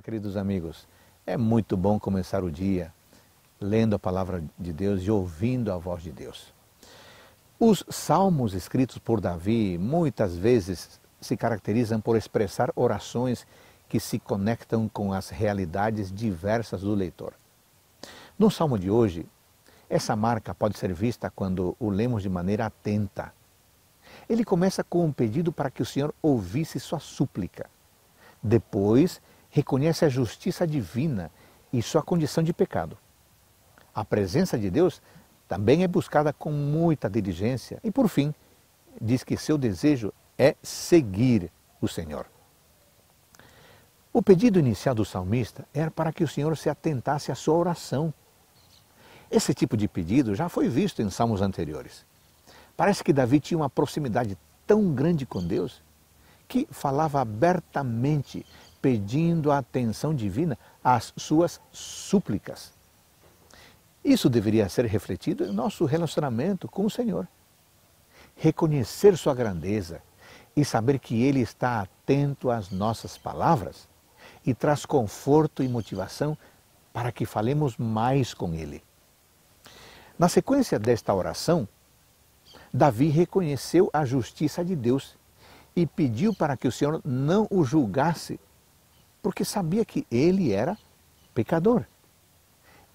queridos amigos. É muito bom começar o dia lendo a palavra de Deus e ouvindo a voz de Deus. Os salmos escritos por Davi muitas vezes se caracterizam por expressar orações que se conectam com as realidades diversas do leitor. No salmo de hoje, essa marca pode ser vista quando o lemos de maneira atenta. Ele começa com um pedido para que o Senhor ouvisse sua súplica. Depois, reconhece a justiça divina e sua condição de pecado. A presença de Deus também é buscada com muita diligência e, por fim, diz que seu desejo é seguir o Senhor. O pedido inicial do salmista era para que o Senhor se atentasse à sua oração. Esse tipo de pedido já foi visto em salmos anteriores. Parece que Davi tinha uma proximidade tão grande com Deus que falava abertamente, pedindo a atenção divina às suas súplicas. Isso deveria ser refletido em nosso relacionamento com o Senhor. Reconhecer sua grandeza e saber que Ele está atento às nossas palavras e traz conforto e motivação para que falemos mais com Ele. Na sequência desta oração, Davi reconheceu a justiça de Deus e pediu para que o Senhor não o julgasse porque sabia que ele era pecador.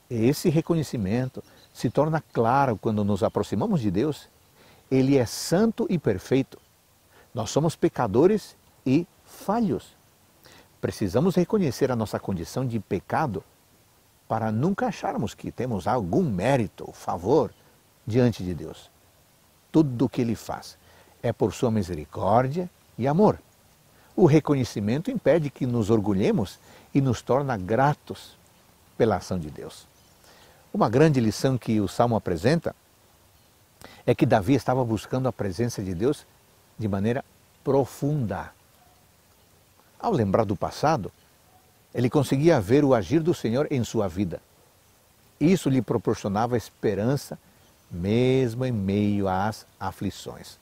Esse reconhecimento se torna claro quando nos aproximamos de Deus. Ele é santo e perfeito. Nós somos pecadores e falhos. Precisamos reconhecer a nossa condição de pecado para nunca acharmos que temos algum mérito ou favor diante de Deus. Tudo o que Ele faz é por Sua misericórdia e amor. O reconhecimento impede que nos orgulhemos e nos torna gratos pela ação de Deus. Uma grande lição que o salmo apresenta é que Davi estava buscando a presença de Deus de maneira profunda. Ao lembrar do passado, ele conseguia ver o agir do Senhor em sua vida. Isso lhe proporcionava esperança, mesmo em meio às aflições.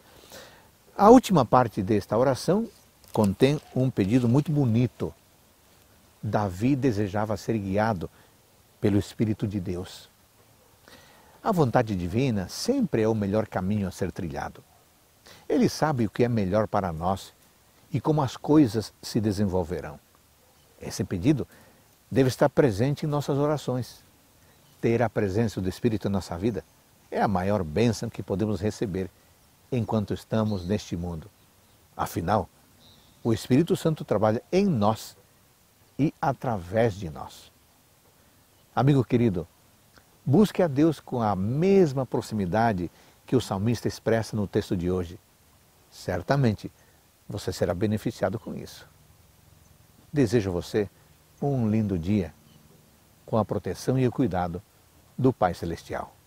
A última parte desta oração contém um pedido muito bonito. Davi desejava ser guiado pelo Espírito de Deus. A vontade divina sempre é o melhor caminho a ser trilhado. Ele sabe o que é melhor para nós e como as coisas se desenvolverão. Esse pedido deve estar presente em nossas orações. Ter a presença do Espírito em nossa vida é a maior bênção que podemos receber enquanto estamos neste mundo. Afinal, o Espírito Santo trabalha em nós e através de nós. Amigo querido, busque a Deus com a mesma proximidade que o salmista expressa no texto de hoje. Certamente você será beneficiado com isso. Desejo a você um lindo dia, com a proteção e o cuidado do Pai Celestial.